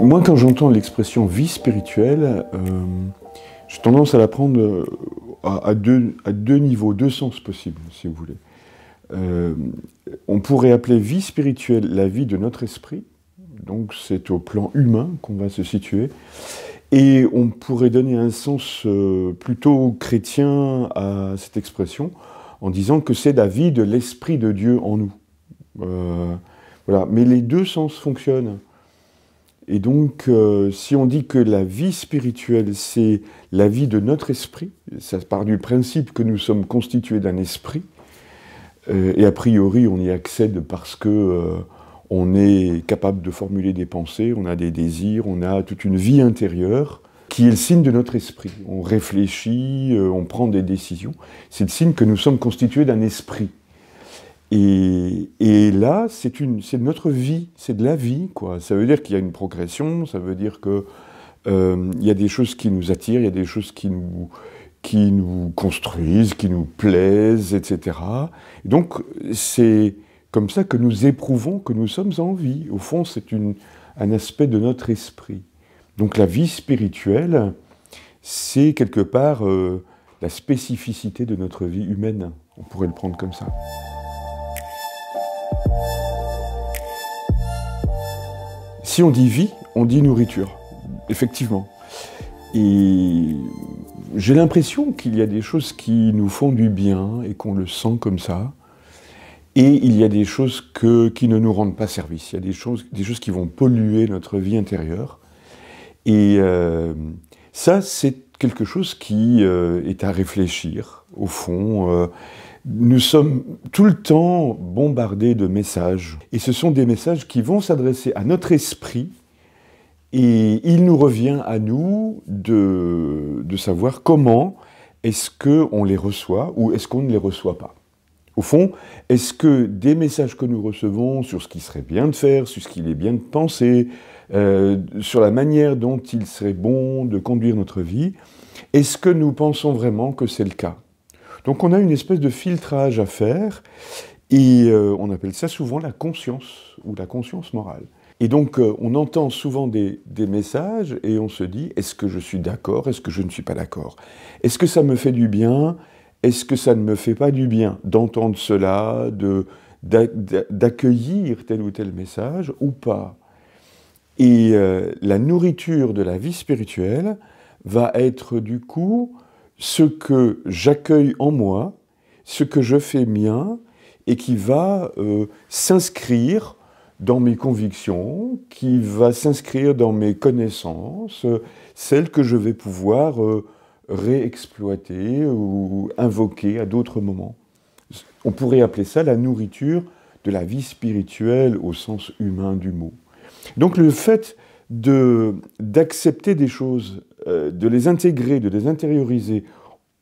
Moi, quand j'entends l'expression vie spirituelle, euh, j'ai tendance à la prendre euh, à, deux, niveaux, deux sens possibles, si vous voulez. Euh, on pourrait appeler vie spirituelle la vie de notre esprit, donc c'est au plan humain qu'on va se situer, et on pourrait donner un sens plutôt chrétien à cette expression en disant que c'est la vie de l'esprit de Dieu en nous. Mais les deux sens fonctionnent. Et donc, euh, si on dit que la vie spirituelle, c'est la vie de notre esprit, ça part du principe que nous sommes constitués d'un esprit, euh, et a priori, on y accède parce que euh, on est capable de formuler des pensées, on a des désirs, on a toute une vie intérieure qui est le signe de notre esprit. On réfléchit, on prend des décisions. C'est le signe que nous sommes constitués d'un esprit. Et, là, c'est notre vie, c'est de la vie, quoi. Ça veut dire qu'il y a une progression, ça veut dire que euh, il y a des choses qui nous attirent, il y a des choses qui nous, construisent, qui nous plaisent, etc. donc, c'est comme ça que nous éprouvons que nous sommes en vie. Au fond, c'est un aspect de notre esprit. Donc, la vie spirituelle, c'est quelque part euh, la spécificité de notre vie humaine. On pourrait le prendre comme ça. si on dit vie, on dit nourriture, effectivement. Et j'ai l'impression qu'il y a des choses qui nous font du bien et qu'on le sent comme ça. Et il y a des choses que, qui ne nous rendent pas service. Il y a des choses, des choses qui vont polluer notre vie intérieure. Et euh, ça, c'est quelque chose qui euh, est à réfléchir, au fond. Euh, nous sommes tout le temps bombardés de messages. Et ce sont des messages qui vont s'adresser à notre esprit. Et il nous revient à nous de, savoir comment est-ce qu'on les reçoit ou est-ce qu'on ne les reçoit pas. Au fond, est-ce que des messages que nous recevons sur ce qui serait bien de faire, sur ce qu'il est bien de penser, euh, sur la manière dont il serait bon de conduire notre vie, est-ce que nous pensons vraiment que c'est le cas donc on a une espèce de filtrage à faire, et euh, on appelle ça souvent la conscience, ou la conscience morale. Et donc euh, on entend souvent des, messages, et on se dit, est-ce que je suis d'accord, est-ce que je ne suis pas d'accord Est-ce que ça me fait du bien Est-ce que ça ne me fait pas du bien d'entendre cela, d'accueillir tel ou tel message ou pas et euh, la nourriture de la vie spirituelle va être du coup ce que j'accueille en moi, ce que je fais mien, et qui va euh, s'inscrire dans mes convictions, qui va s'inscrire dans mes connaissances, euh, celles que je vais pouvoir euh, réexploiter ou invoquer à d'autres moments. On pourrait appeler ça la nourriture de la vie spirituelle au sens humain du mot. Donc le fait de d'accepter des choses, euh, de les intégrer, de les intérioriser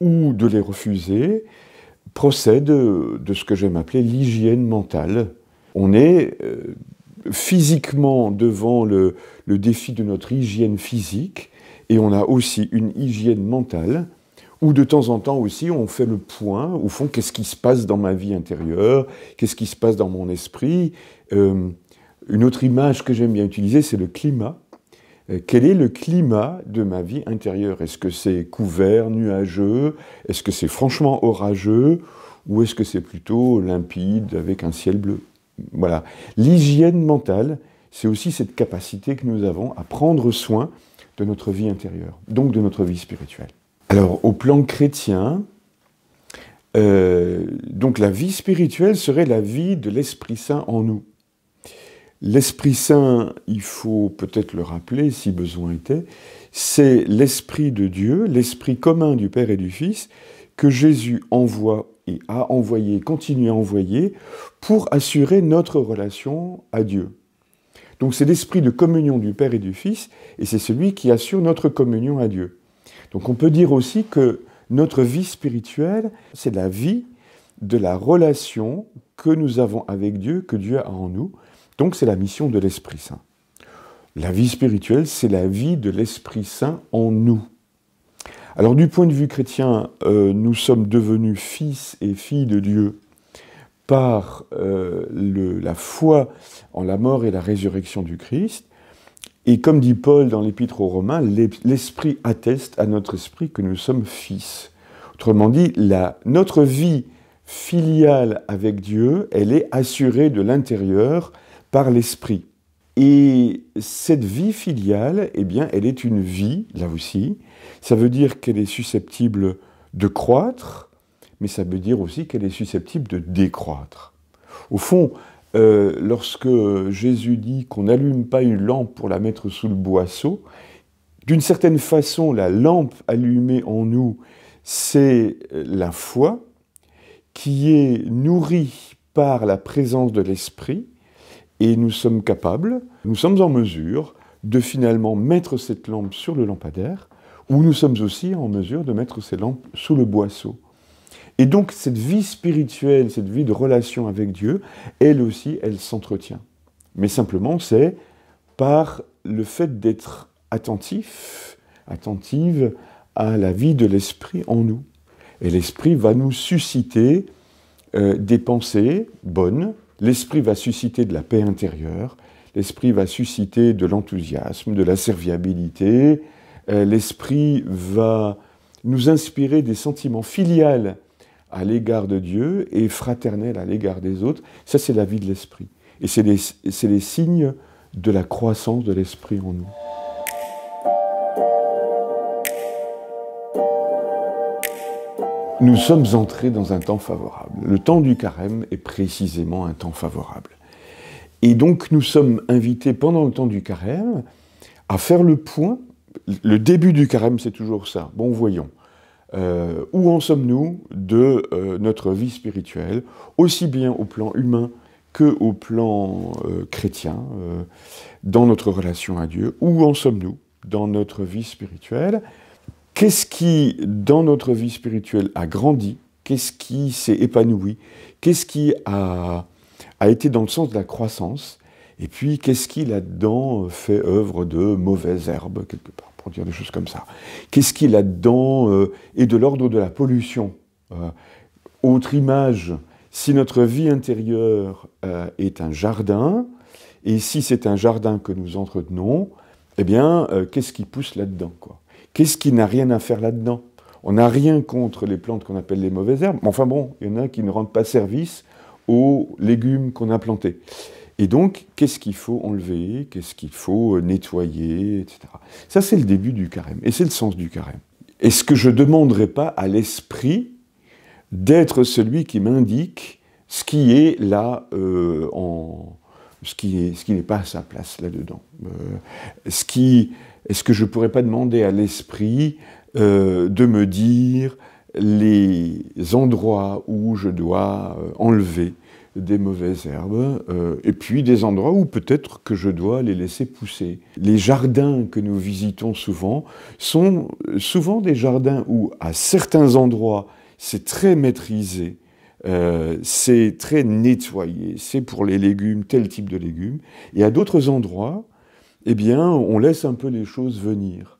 ou de les refuser, procède euh, de ce que j'aime appeler l'hygiène mentale. On est euh, physiquement devant le, défi de notre hygiène physique et on a aussi une hygiène mentale où de temps en temps aussi on fait le point, au fond, qu'est-ce qui se passe dans ma vie intérieure, qu'est-ce qui se passe dans mon esprit. Une autre image que j'aime bien utiliser, c'est le climat. Euh, quel est le climat de ma vie intérieure Est-ce que c'est couvert, nuageux Est-ce que c'est franchement orageux Ou est-ce que c'est plutôt limpide avec un ciel bleu Voilà. L'hygiène mentale, c'est aussi cette capacité que nous avons à prendre soin de notre vie intérieure, donc de notre vie spirituelle. Alors, au plan chrétien, euh, donc la vie spirituelle serait la vie de l'Esprit Saint en nous. L'Esprit Saint, il faut peut-être le rappeler si besoin était, c'est l'Esprit de Dieu, l'Esprit commun du Père et du Fils, que Jésus envoie et a envoyé, continue à envoyer, pour assurer notre relation à Dieu. Donc c'est l'esprit de communion du Père et du Fils, et c'est celui qui assure notre communion à Dieu. Donc on peut dire aussi que notre vie spirituelle, c'est la vie de la relation que nous avons avec Dieu, que Dieu a en nous, donc c'est la mission de l'Esprit Saint. La vie spirituelle, c'est la vie de l'Esprit Saint en nous. Alors du point de vue chrétien, euh, nous sommes devenus fils et filles de Dieu par euh, la foi en la mort et la résurrection du Christ. Et comme dit Paul dans l'épître aux Romains, l'Esprit atteste à notre esprit que nous sommes fils. Autrement dit, notre vie filiale avec Dieu, elle est assurée de l'intérieur par l'esprit. Et cette vie filiale, eh bien, elle est une vie, là aussi. Ça veut dire qu'elle est susceptible de croître, mais ça veut dire aussi qu'elle est susceptible de décroître. Au fond, euh, lorsque Jésus dit qu'on n'allume pas une lampe pour la mettre sous le boisseau, d'une certaine façon, la lampe allumée en nous, c'est euh, la foi qui est nourrie par la présence de l'Esprit, et nous sommes capables, nous sommes en mesure de finalement mettre cette lampe sur le lampadaire, ou nous sommes aussi en mesure de mettre ces lampes sous le boisseau. Et donc cette vie spirituelle, cette vie de relation avec Dieu, elle aussi, elle s'entretient. Mais simplement, c'est par le fait d'être attentif, attentive à la vie de l'esprit en nous. Et l'esprit va nous susciter euh, des pensées bonnes, l'esprit va susciter de la paix intérieure, l'esprit va susciter de l'enthousiasme, de la serviabilité, euh, l'esprit va nous inspirer des sentiments filiales à l'égard de Dieu et fraternels à l'égard des autres. Ça, c'est la vie de l'esprit. Et c'est les signes de la croissance de l'esprit en nous. Nous sommes entrés dans un temps favorable. Le temps du carême est précisément un temps favorable. Et donc nous sommes invités pendant le temps du carême à faire le point. Le début du carême, c'est toujours ça. Bon, voyons. Euh, où en sommes-nous de euh, notre vie spirituelle, aussi bien au plan humain que au plan euh, chrétien, dans notre relation à Dieu Où en sommes-nous dans notre vie spirituelle Qu'est-ce qui, dans notre vie spirituelle, a grandi Qu'est-ce qui s'est épanoui Qu'est-ce qui a, a, été dans le sens de la croissance Et puis, qu'est-ce qui, là-dedans, fait œuvre de mauvaises herbes, quelque part, pour dire des choses comme ça Qu'est-ce qui, là-dedans, euh, est de l'ordre de la pollution euh, Autre image, si notre vie intérieure euh, est un jardin, et si c'est un jardin que nous entretenons, eh bien, qu'est-ce qui pousse là-dedans quoi Qu'est-ce qui n'a rien à faire là-dedans On n'a rien contre les plantes qu'on appelle les mauvaises herbes, mais enfin bon, il y en a qui ne rendent pas service aux légumes qu'on a plantés. Et donc, qu'est-ce qu'il faut enlever, qu'est-ce qu'il faut nettoyer, etc. Ça, c'est le début du carême, et c'est le sens du carême. Est-ce que je ne demanderais pas à l'esprit d'être celui qui m'indique ce qui est là euh, en, ce qui, ce qui n'est pas à sa place là-dedans. Euh, ce qui, est-ce que je ne pourrais pas demander à l'esprit euh, de me dire les endroits où je dois euh, enlever des mauvaises herbes, et puis des endroits où peut-être que je dois les laisser pousser. Les jardins que nous visitons souvent sont souvent des jardins où, à certains endroits, c'est très maîtrisé, euh, c'est très nettoyé. C'est pour les légumes, tel type de légumes. Et à d'autres endroits, eh bien, on laisse un peu les choses venir.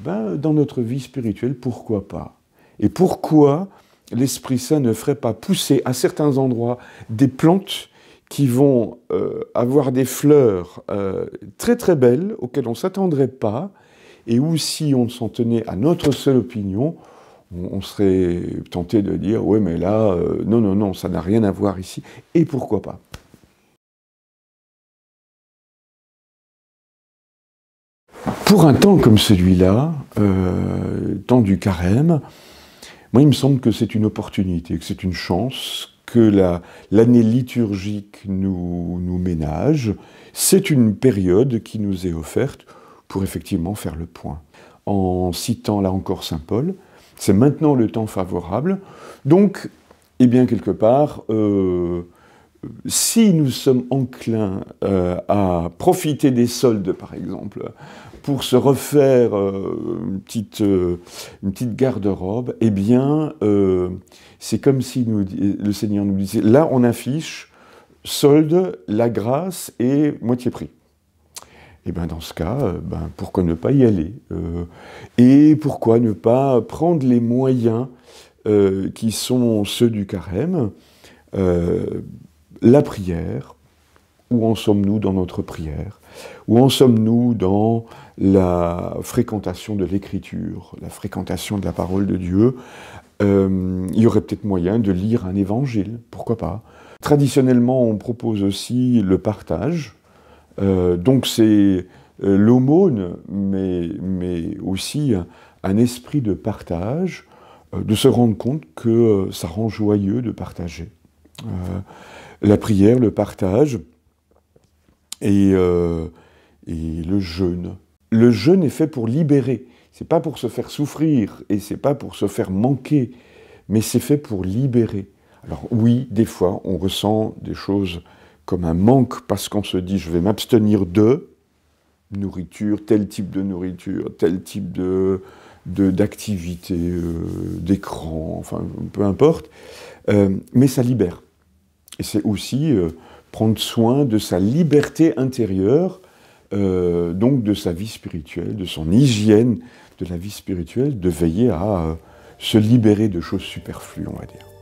Ben, dans notre vie spirituelle, pourquoi pas Et pourquoi l'Esprit Saint ne ferait pas pousser à certains endroits des plantes qui vont euh, avoir des fleurs euh, très très belles auxquelles on ne s'attendrait pas et où si on s'en tenait à notre seule opinion, on, serait tenté de dire, oui, mais là, euh, non, non, non, ça n'a rien à voir ici. Et pourquoi pas Pour un temps comme celui-là, euh, temps du carême, moi il me semble que c'est une opportunité, que c'est une chance que l'année liturgique nous, nous ménage. C'est une période qui nous est offerte pour effectivement faire le point. En citant là encore Saint Paul, c'est maintenant le temps favorable. Donc, eh bien, quelque part, euh, si nous sommes enclins euh, à profiter des soldes, par exemple, pour se refaire euh, une petite, petite garde-robe, eh bien, c'est comme si le Seigneur nous disait, là, on affiche solde, la grâce et moitié prix. Eh ben, dans ce cas, euh, ben, pourquoi ne pas y aller euh, Et pourquoi ne pas prendre les moyens euh, qui sont ceux du carême, la prière Où en sommes-nous dans notre prière Où en sommes-nous dans la fréquentation de l'écriture, la fréquentation de la parole de Dieu Il y aurait peut-être moyen de lire un évangile, pourquoi pas Traditionnellement, on propose aussi le partage, euh, donc c'est euh, l'aumône, mais, aussi un, esprit de partage, euh, de se rendre compte que ça rend joyeux de partager. la prière, le partage et, et le jeûne. Le jeûne est fait pour libérer. C'est pas pour se faire souffrir et c'est pas pour se faire manquer, mais c'est fait pour libérer. Alors oui, des fois, on ressent des choses comme un manque parce qu'on se dit je vais m'abstenir de nourriture, tel type de nourriture, tel type de d'activité, euh, d'écran, enfin peu importe, euh, mais ça libère. Et c'est aussi euh, prendre soin de sa liberté intérieure, donc de sa vie spirituelle, de son hygiène de la vie spirituelle, de veiller à se libérer de choses superflues, on va dire.